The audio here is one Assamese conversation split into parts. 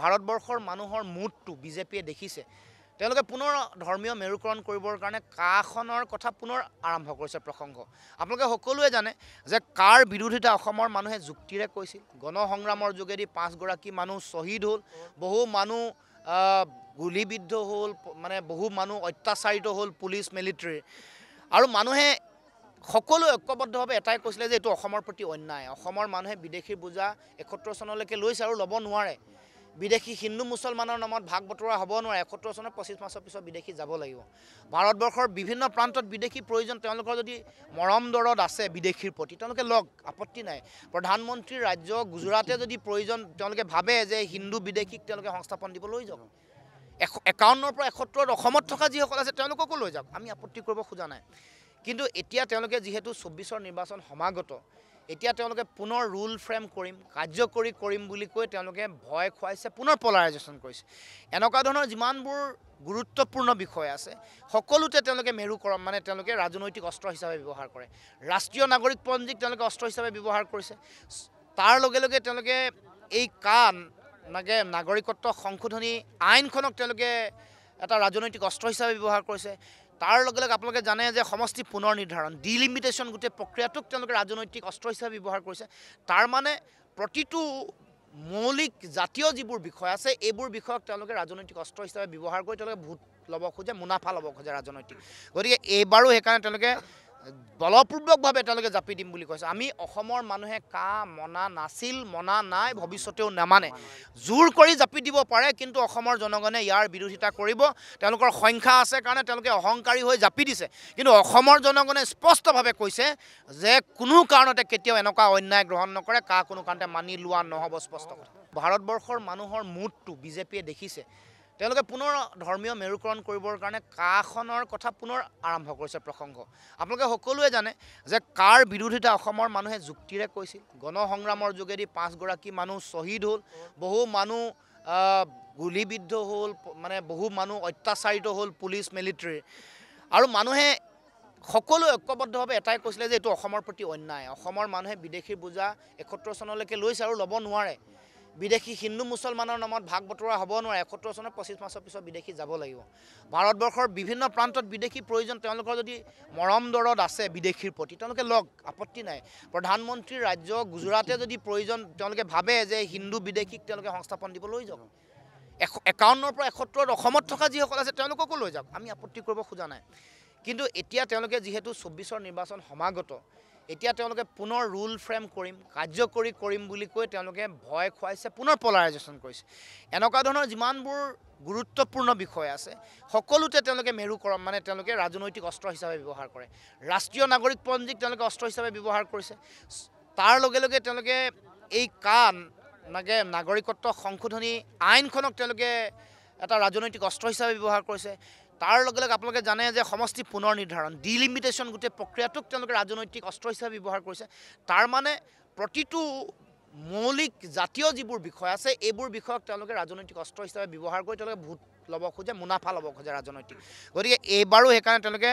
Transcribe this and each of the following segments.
ভাৰতবৰ্ষৰ মানুহৰ মুডটো বিজেপিয়ে দেখিছে তেওঁলোকে পুনৰ ধৰ্মীয় মেৰুকৰণ কৰিবৰ কাৰণে কাখনৰ কথা পুনৰ আৰম্ভ কৰিছে প্ৰসংগ আপোনালোকে সকলোৱে জানে যে কাৰ বিৰোধিতা অসমৰ মানুহে যুক্তিৰে কৈছিল গণসংগ্ৰামৰ যোগেদি পাঁচগৰাকী মানুহ শ্বহীদ হ'ল বহু মানুহ গুলীবিদ্ধ হ'ল মানে বহু মানুহ অত্যাচাৰিত হ'ল পুলিচ মিলিটেৰীৰ আৰু মানুহে সকলোৱে ঐক্যবদ্ধভাৱে এটাই কৈছিলে যে এইটো অসমৰ প্ৰতি অন্যায় অসমৰ মানুহে বিদেশী বোজা একসত্তৰ চনলৈকে লৈছে আৰু ল'ব নোৱাৰে বিদেশী হিন্দু মুছলমানৰ নামত ভাগ বতৰা হ'ব নোৱাৰে এসত্তৰ চনৰ পঁচিছ মাছৰ পিছত বিদেশী যাব লাগিব ভাৰতবৰ্ষৰ বিভিন্ন প্ৰান্তত বিদেশী প্ৰয়োজন তেওঁলোকৰ যদি মৰম দৰদ আছে বিদেশীৰ প্ৰতি তেওঁলোকে লগ আপত্তি নাই প্ৰধানমন্ত্ৰীৰ ৰাজ্য গুজৰাটে যদি প্ৰয়োজন তেওঁলোকে ভাবে যে হিন্দু বিদেশীক তেওঁলোকে সংস্থাপন দিব লৈ যাওক এশ একাৱন্নৰ পৰা এসত্তৰত অসমত থকা যিসকল আছে তেওঁলোককো লৈ যাওক আমি আপত্তি কৰিব খোজা নাই কিন্তু এতিয়া তেওঁলোকে যিহেতু চৌব্বিছৰ নিৰ্বাচন সমাগত এতিয়া তেওঁলোকে পুনৰ ৰুল ফ্ৰেম কৰিম কাৰ্যকৰী কৰিম বুলি কৈ তেওঁলোকে ভয় খুৱাইছে পুনৰ পলাৰাইজেশ্যন কৰিছে এনেকুৱা ধৰণৰ যিমানবোৰ গুৰুত্বপূৰ্ণ বিষয় আছে সকলোতে তেওঁলোকে মেৰু কৰম মানে তেওঁলোকে ৰাজনৈতিক অস্ত্ৰ হিচাপে ব্যৱহাৰ কৰে ৰাষ্ট্ৰীয় নাগৰিকপঞ্জীক তেওঁলোকে অস্ত্ৰ হিচাপে ব্যৱহাৰ কৰিছে তাৰ লগে লগে তেওঁলোকে এই কাণ মানে নাগৰিকত্ব সংশোধনী আইনখনক তেওঁলোকে এটা ৰাজনৈতিক অস্ত্ৰ হিচাপে ব্যৱহাৰ কৰিছে তাৰ লগে লগে আপোনালোকে জানে যে সমষ্টি পুনৰ নিৰ্ধাৰণ ডিলিমিটেশ্যন গোটেই প্ৰক্ৰিয়াটোক তেওঁলোকে ৰাজনৈতিক অস্ত্ৰ হিচাপে ব্যৱহাৰ কৰিছে তাৰমানে প্ৰতিটো মৌলিক জাতীয় যিবোৰ বিষয় আছে এইবোৰ বিষয়ক তেওঁলোকে ৰাজনৈতিক অস্ত্ৰ হিচাপে ব্যৱহাৰ কৰি তেওঁলোকে ভোট ল'ব খোজে মুনাফা ল'ব খোজে ৰাজনৈতিক গতিকে এইবাৰো সেইকাৰণে তেওঁলোকে বলপূৰ্বকভাৱে তেওঁলোকে জাপি দিম বুলি কৈছে আমি অসমৰ মানুহে কা মনা নাছিল মনা নাই ভৱিষ্যতেও নামানে জোৰ কৰি জাপি দিব পাৰে কিন্তু অসমৰ জনগণে ইয়াৰ বিৰোধিতা কৰিব তেওঁলোকৰ সংখ্যা আছে কাৰণে তেওঁলোকে অহংকাৰী হৈ জাপি দিছে কিন্তু অসমৰ জনগণে স্পষ্টভাৱে কৈছে যে কোনো কাৰণতে কেতিয়াও এনেকুৱা অন্যায় গ্ৰহণ নকৰে কা কোনো কাৰণতে মানি লোৱা নহ'ব স্পষ্ট কথা ভাৰতবৰ্ষৰ মানুহৰ মুডটো বিজেপিয়ে দেখিছে তেওঁলোকে পুনৰ ধৰ্মীয় মেৰুকৰণ কৰিবৰ কাৰণে কাখনৰ কথা পুনৰ আৰম্ভ কৰিছে প্ৰসংগ আপোনালোকে সকলোৱে জানে যে কাৰ বিৰোধিতা অসমৰ মানুহে যুক্তিৰে কৈছিল গণসংগ্ৰামৰ যোগেদি পাঁচগৰাকী মানুহ শ্বহীদ হ'ল বহু মানুহ গুলীবিদ্ধ হ'ল মানে বহু মানুহ অত্যাচাৰিত হ'ল পুলিচ মিলিটেৰীৰ আৰু মানুহে সকলোৱে ঐক্যবদ্ধভাৱে এটাই কৈছিলে যে এইটো অসমৰ প্ৰতি অন্যায় অসমৰ মানুহে বিদেশী বোজা একসত্তৰ চনলৈকে লৈছে আৰু ল'ব নোৱাৰে বিদেশী হিন্দু মুছলমানৰ নামত ভাগ বতৰা হ'ব নোৱাৰে এসত্তৰ চনৰ পঁচিছ মাছৰ পিছত বিদেশী যাব লাগিব ভাৰতবৰ্ষৰ বিভিন্ন প্ৰান্তত বিদেশী প্ৰয়োজন তেওঁলোকৰ যদি মৰম দৰদ আছে বিদেশীৰ প্ৰতি তেওঁলোকে লওক আপত্তি নাই প্ৰধানমন্ত্ৰীৰ ৰাজ্য গুজৰাটে যদি প্ৰয়োজন তেওঁলোকে ভাবে যে হিন্দু বিদেশীক তেওঁলোকে সংস্থাপন দিব লৈ যাওক এশ একাৱন্নৰ পৰা এসত্তৰত অসমত থকা যিসকল আছে তেওঁলোককো লৈ যাওক আমি আপত্তি কৰিব খোজা নাই কিন্তু এতিয়া তেওঁলোকে যিহেতু চৌব্বিছৰ নিৰ্বাচন সমাগত এতিয়া তেওঁলোকে পুনৰ ৰুল ফ্ৰেম কৰিম কাৰ্যকৰী কৰিম বুলি কৈ তেওঁলোকে ভয় খুৱাইছে পুনৰ পলাৰাইজেশ্যন কৰিছে এনেকুৱা ধৰণৰ যিমানবোৰ গুৰুত্বপূৰ্ণ বিষয় আছে সকলোতে তেওঁলোকে মেৰুকৰম মানে তেওঁলোকে ৰাজনৈতিক অস্ত্ৰ হিচাপে ব্যৱহাৰ কৰে ৰাষ্ট্ৰীয় নাগৰিকপঞ্জীক তেওঁলোকে অস্ত্ৰ হিচাপে ব্যৱহাৰ কৰিছে তাৰ লগে লগে তেওঁলোকে এই কাণ মানে নাগৰিকত্ব সংশোধনী আইনখনক তেওঁলোকে এটা ৰাজনৈতিক অস্ত্ৰ হিচাপে ব্যৱহাৰ কৰিছে তাৰ লগে লগে আপোনালোকে জানে যে সমষ্টি পুনৰ নিৰ্ধাৰণ ডিলিমিটেশ্যন গোটেই প্ৰক্ৰিয়াটোক তেওঁলোকে ৰাজনৈতিক অস্ত্ৰ হিচাপে ব্যৱহাৰ কৰিছে তাৰমানে প্ৰতিটো মৌলিক জাতীয় যিবোৰ বিষয় আছে এইবোৰ বিষয়ক তেওঁলোকে ৰাজনৈতিক অস্ত্ৰ হিচাপে ব্যৱহাৰ কৰি তেওঁলোকে ভোট ল'ব খোজে মুনাফা ল'ব খোজে ৰাজনৈতিক গতিকে এইবাৰো সেইকাৰণে তেওঁলোকে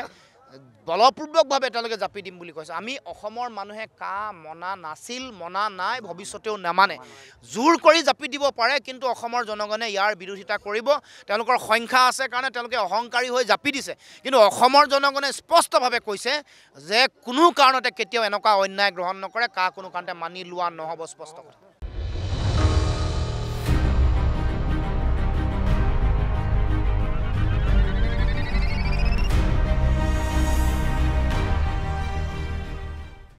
বলপূৰ্বকভাৱে তেওঁলোকে জাপি দিম বুলি কৈছে আমি অসমৰ মানুহে কা মনা নাছিল মনা নাই ভৱিষ্যতেও নামানে জোৰ কৰি জাপি দিব পাৰে কিন্তু অসমৰ জনগণে ইয়াৰ বিৰোধিতা কৰিব তেওঁলোকৰ সংখ্যা আছে কাৰণে তেওঁলোকে অহংকাৰী হৈ জাপি দিছে কিন্তু অসমৰ জনগণে স্পষ্টভাৱে কৈছে যে কোনো কাৰণতে কেতিয়াও এনেকুৱা অন্যায় গ্ৰহণ নকৰে কা কোনো কাৰণতে মানি লোৱা নহ'ব স্পষ্ট কথা